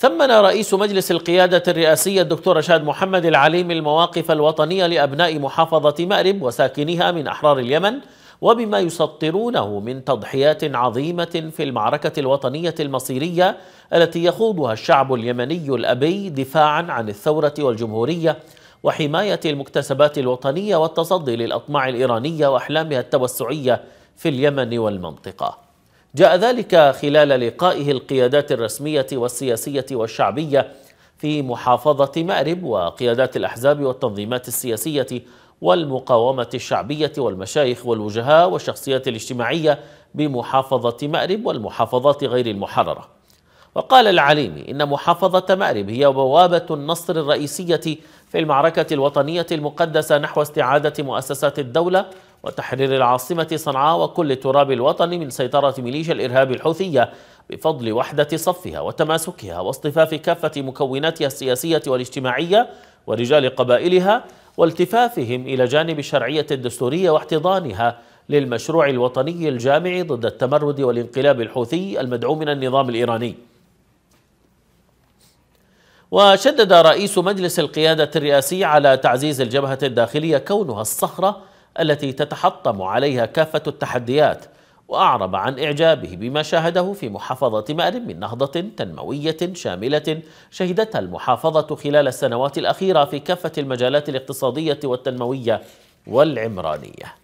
ثمن رئيس مجلس القيادة الرئاسية الدكتور رشاد محمد العليم المواقف الوطنية لأبناء محافظة مأرب وساكنيها من أحرار اليمن وبما يسطرونه من تضحيات عظيمة في المعركة الوطنية المصيرية التي يخوضها الشعب اليمني الأبي دفاعا عن الثورة والجمهورية وحماية المكتسبات الوطنية والتصدي للأطماع الإيرانية وأحلامها التوسعية في اليمن والمنطقة جاء ذلك خلال لقائه القيادات الرسمية والسياسية والشعبية في محافظة مأرب وقيادات الأحزاب والتنظيمات السياسية والمقاومة الشعبية والمشايخ والوجهاء والشخصيات الاجتماعية بمحافظة مأرب والمحافظات غير المحررة وقال العليمي إن محافظة مأرب هي بوابة النصر الرئيسية في المعركة الوطنية المقدسة نحو استعادة مؤسسات الدولة وتحرير العاصمة صنعاء وكل تراب الوطن من سيطرة ميليشيا الإرهاب الحوثية بفضل وحدة صفها وتماسكها واصطفاف كافة مكوناتها السياسية والاجتماعية ورجال قبائلها والتفافهم إلى جانب الشرعية الدستورية واحتضانها للمشروع الوطني الجامع ضد التمرد والانقلاب الحوثي المدعوم من النظام الإيراني وشدد رئيس مجلس القيادة الرئاسي على تعزيز الجبهة الداخلية كونها الصخرة التي تتحطم عليها كافة التحديات وأعرب عن إعجابه بما شاهده في محافظة مأرب من نهضة تنموية شاملة شهدتها المحافظة خلال السنوات الأخيرة في كافة المجالات الاقتصادية والتنموية والعمرانية